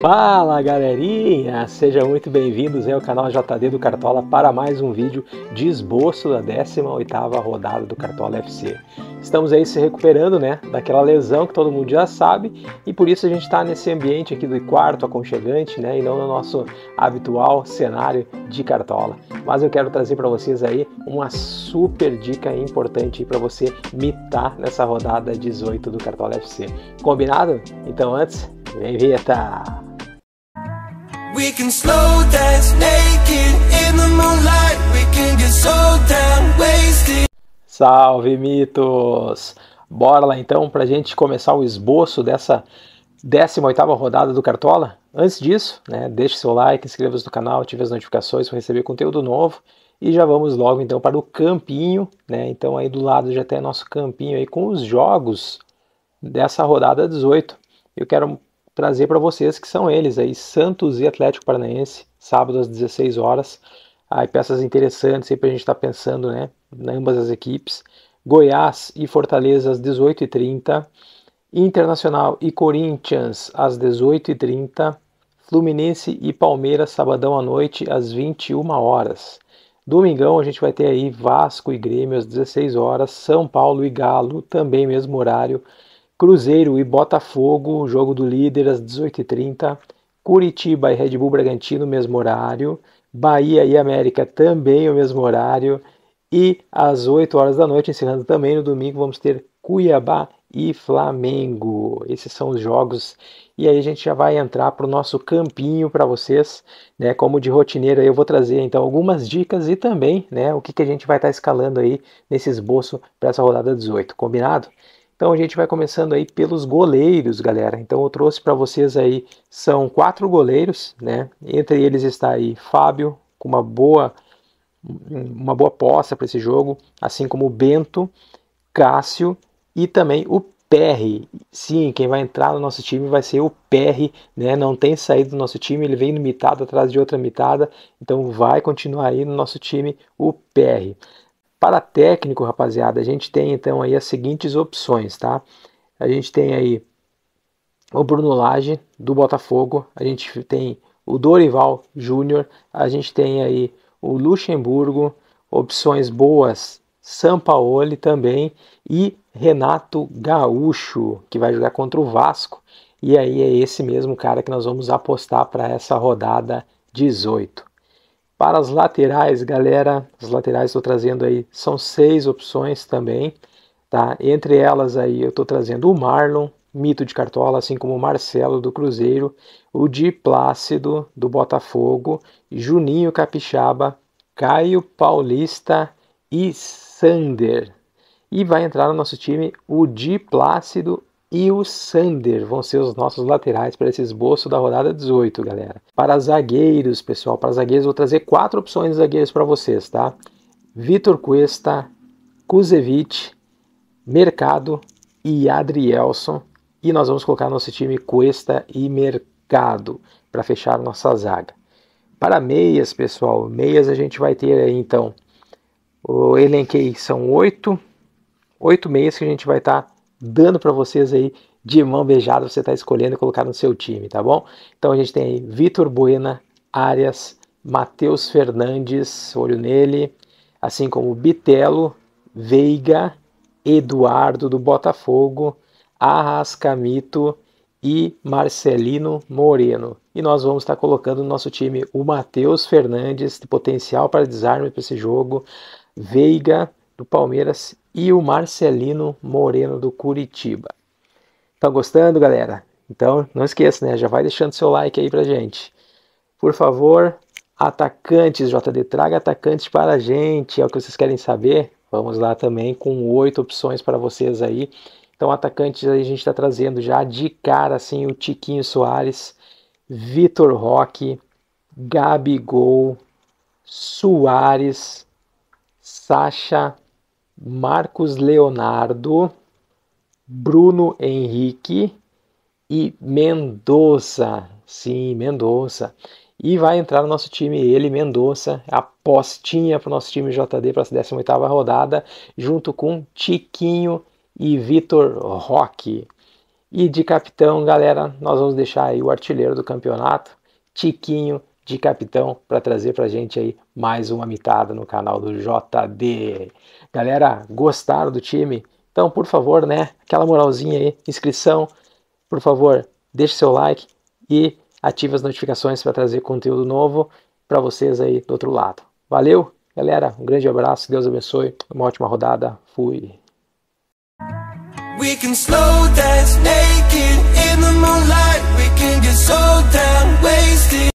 Fala galerinha, sejam muito bem-vindos ao canal JD do Cartola para mais um vídeo de esboço da 18ª rodada do Cartola FC. Estamos aí se recuperando, né, daquela lesão que todo mundo já sabe e por isso a gente está nesse ambiente aqui do quarto aconchegante, né, e não no nosso habitual cenário de Cartola. Mas eu quero trazer para vocês aí uma super dica importante para você mitar nessa rodada 18 do Cartola FC. Combinado? Então antes, vem vinheta! We can slow dance naked in the moonlight. We can get so down wasted. Salve mitos! Bora lá então para a gente começar o esboço dessa 18ª rodada do Cartola. Antes disso, né, deixe seu like, inscreva-se no canal, ative as notificações para receber conteúdo novo e já vamos logo então para o campinho, né? Então aí do lado já tem nosso campinho aí com os jogos dessa rodada 18. Eu quero trazer para vocês que são eles aí, Santos e Atlético Paranaense, sábado às 16 horas. Aí peças interessantes aí para a gente estar tá pensando, né, em ambas as equipes. Goiás e Fortaleza às 18h30, Internacional e Corinthians às 18h30, Fluminense e Palmeiras sabadão à noite às 21 horas. Domingão a gente vai ter aí Vasco e Grêmio às 16 horas, São Paulo e Galo também mesmo horário Cruzeiro e Botafogo, jogo do líder às 18h30. Curitiba e Red Bull Bragantino, mesmo horário. Bahia e América também o mesmo horário. E às 8 horas da noite, encerrando também no domingo, vamos ter Cuiabá e Flamengo. Esses são os jogos. E aí a gente já vai entrar para o nosso campinho para vocês, né? Como de rotineira, eu vou trazer então algumas dicas e também, né, o que, que a gente vai estar tá escalando aí nesse esboço para essa rodada 18. Combinado? Então a gente vai começando aí pelos goleiros, galera. Então eu trouxe para vocês aí são quatro goleiros, né? Entre eles está aí Fábio com uma boa uma boa posse para esse jogo, assim como o Bento, Cássio e também o PR. Sim, quem vai entrar no nosso time vai ser o PR, né? Não tem saído do nosso time, ele vem limitado atrás de outra mitada, então vai continuar aí no nosso time o PR. Para técnico, rapaziada, a gente tem então aí as seguintes opções, tá? A gente tem aí o Bruno Lage do Botafogo, a gente tem o Dorival Júnior, a gente tem aí o Luxemburgo, opções boas, Sampaoli também e Renato Gaúcho, que vai jogar contra o Vasco. E aí é esse mesmo cara que nós vamos apostar para essa rodada 18. Para as laterais, galera, as laterais estou trazendo aí, são seis opções também, tá? Entre elas aí eu estou trazendo o Marlon, mito de Cartola, assim como o Marcelo do Cruzeiro, o Di Plácido do Botafogo, Juninho Capixaba, Caio Paulista e Sander. E vai entrar no nosso time o Di Plácido e o Sander vão ser os nossos laterais para esse esboço da rodada 18, galera. Para zagueiros, pessoal, para zagueiros, vou trazer quatro opções de zagueiros para vocês, tá? Vitor Cuesta, Kuzevic, Mercado e Adrielson. E nós vamos colocar nosso time Cuesta e Mercado para fechar nossa zaga. Para meias, pessoal, meias a gente vai ter aí então. O elenquei são oito, oito meias que a gente vai estar. Tá dando para vocês aí de mão beijada, você está escolhendo e colocar no seu time, tá bom? Então a gente tem aí Vitor Buena, Arias, Matheus Fernandes, olho nele, assim como Bitelo, Veiga, Eduardo do Botafogo, Arrascamito e Marcelino Moreno. E nós vamos estar tá colocando no nosso time o Matheus Fernandes, de potencial para desarme para esse jogo, Veiga, do Palmeiras e o Marcelino Moreno do Curitiba. Tá gostando, galera? Então, não esqueça, né? Já vai deixando seu like aí pra gente. Por favor, atacantes, JD, traga atacantes para a gente. É o que vocês querem saber? Vamos lá também com oito opções para vocês aí. Então, atacantes aí a gente está trazendo já de cara assim o Tiquinho Soares, Vitor Roque, Gabigol, Soares, Sacha, Marcos Leonardo, Bruno Henrique e Mendonça. Sim, Mendonça. E vai entrar no nosso time ele, Mendonça, apostinha para o nosso time JD para a 18ª rodada, junto com Tiquinho e Vitor Roque. E de capitão, galera, nós vamos deixar aí o artilheiro do campeonato, Tiquinho, de capitão para trazer para a gente aí mais uma mitada no canal do JD. Galera, gostaram do time? Então, por favor, né, aquela moralzinha aí, inscrição, por favor, deixe seu like e ative as notificações para trazer conteúdo novo para vocês aí do outro lado. Valeu, galera, um grande abraço, Deus abençoe, uma ótima rodada, fui. We can slow dance naked in the moonlight. We can get so down, wasted.